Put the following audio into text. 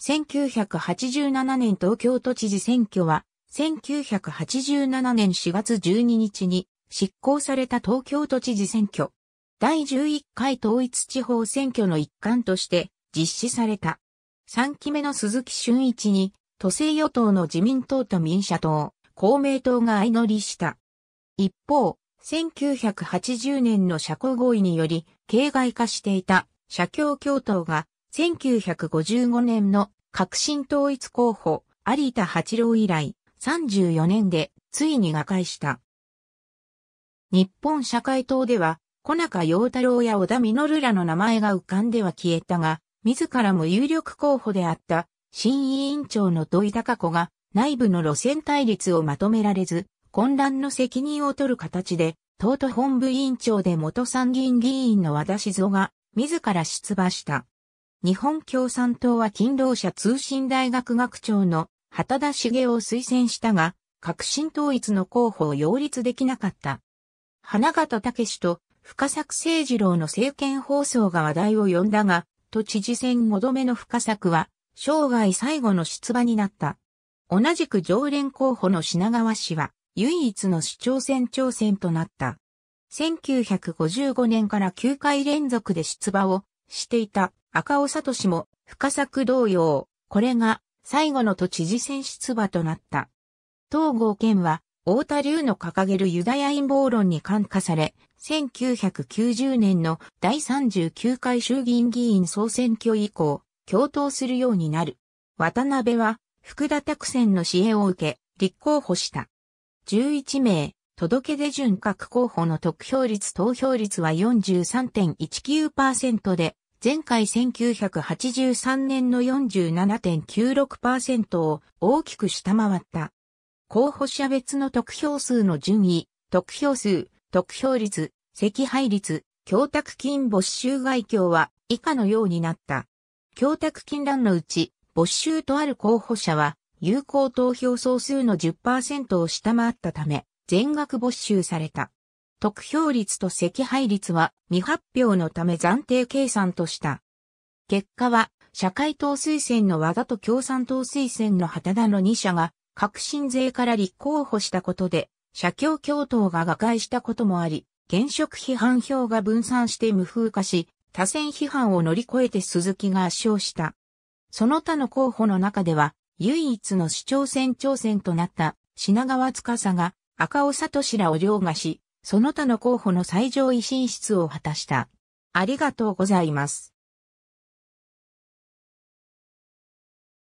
1987年東京都知事選挙は、1987年4月12日に執行された東京都知事選挙。第11回統一地方選挙の一環として実施された。3期目の鈴木俊一に、都政与党の自民党と民社党、公明党が相乗りした。一方、1980年の社交合意により、形骸化していた社協共闘が1955年の革新統一候補、有田八郎以来、34年でついに瓦解した。日本社会党では、小中陽太郎や小田実らの名前が浮かんでは消えたが、自らも有力候補であった、新委員長の土井隆子が、内部の路線対立をまとめられず、混乱の責任を取る形で、党都本部委員長で元参議院議員の和田静夫が、自ら出馬した。日本共産党は勤労者通信大学学長の畑田茂を推薦したが、革新統一の候補を擁立できなかった。花形武と深作誠二郎の政見放送が話題を呼んだが、都知事選5度目の深作は、生涯最後の出馬になった。同じく常連候補の品川氏は、唯一の市長選挑戦となった。1955年から9回連続で出馬をしていた赤尾聡も深作同様、これが最後の都知事選出馬となった。東郷健は、太田流の掲げるユダヤ陰謀論に感化され、1990年の第39回衆議院議員総選挙以降、共闘するようになる。渡辺は、福田拓選の支援を受け、立候補した。11名、届け出準各候補の得票率投票率は43.19%で、前回1983年の47.96%を大きく下回った。候補者別の得票数の順位、得票数、得票率、赤配率、供託金没収外境は以下のようになった。供託金欄のうち、没収とある候補者は、有効投票総数の10%を下回ったため、全額没収された。得票率と赤配率は未発表のため暫定計算とした。結果は、社会党推薦の和田と共産党推薦の旗田の2社が、革新税から立候補したことで、社協共闘が瓦解したこともあり、現職批判票が分散して無風化し、多選批判を乗り越えて鈴木が圧勝した。その他の候補の中では、唯一の市長選挑戦となった品川司が赤尾里らを凌駕し、その他の候補の最上位進出を果たした。ありがとうございます。